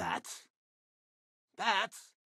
Bats? Bats?